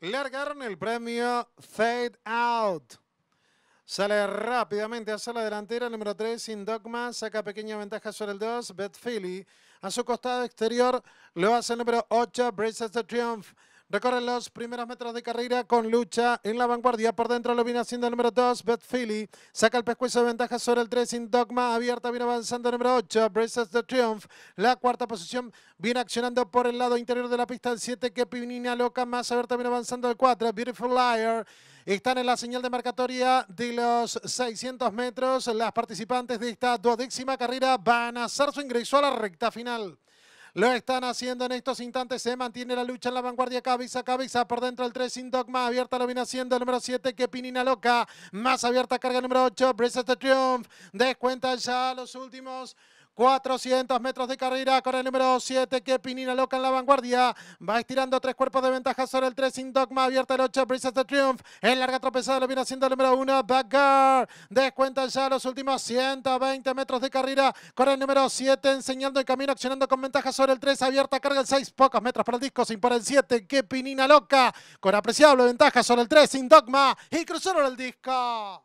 Largaron el premio Fade Out. Sale rápidamente hacia la delantera, número 3, Sin Dogma, saca pequeña ventaja sobre el 2, Beth Philly. A su costado exterior lo hace el número 8, Braces de Triumph. Recorren los primeros metros de carrera con lucha en la vanguardia. Por dentro lo viene haciendo el número 2, Beth Philly. Saca el pescuezo de ventaja sobre el 3, Sin Dogma. Abierta viene avanzando el número 8, Braces de Triumph. La cuarta posición viene accionando por el lado interior de la pista el 7, que Pinina Loca. Más abierta viene avanzando el 4, Beautiful Liar. Están en la señal de marcatoria de los 600 metros. Las participantes de esta duodécima carrera van a hacer su ingreso a la recta final. Lo están haciendo en estos instantes. Se mantiene la lucha en la vanguardia. Cabeza, cabeza. Por dentro el 3 sin dogma. Abierta lo viene haciendo el número 7. Que Pinina loca. Más abierta carga el número 8. Breath de the Triumph. Descuenta ya los últimos 400 metros de carrera con el número 7 que Pinina loca en la vanguardia. Va estirando tres cuerpos de ventaja sobre el 3 sin dogma. Abierta el 8, Princess de Triumph. En larga tropezada lo viene haciendo el número 1, Baggar. Descuenta ya los últimos 120 metros de carrera con el número 7 enseñando el camino, accionando con ventaja sobre el 3. Abierta carga el 6, pocos metros para el disco, sin por el 7 que Pinina loca con apreciable ventaja sobre el 3 sin dogma y cruzaron el disco.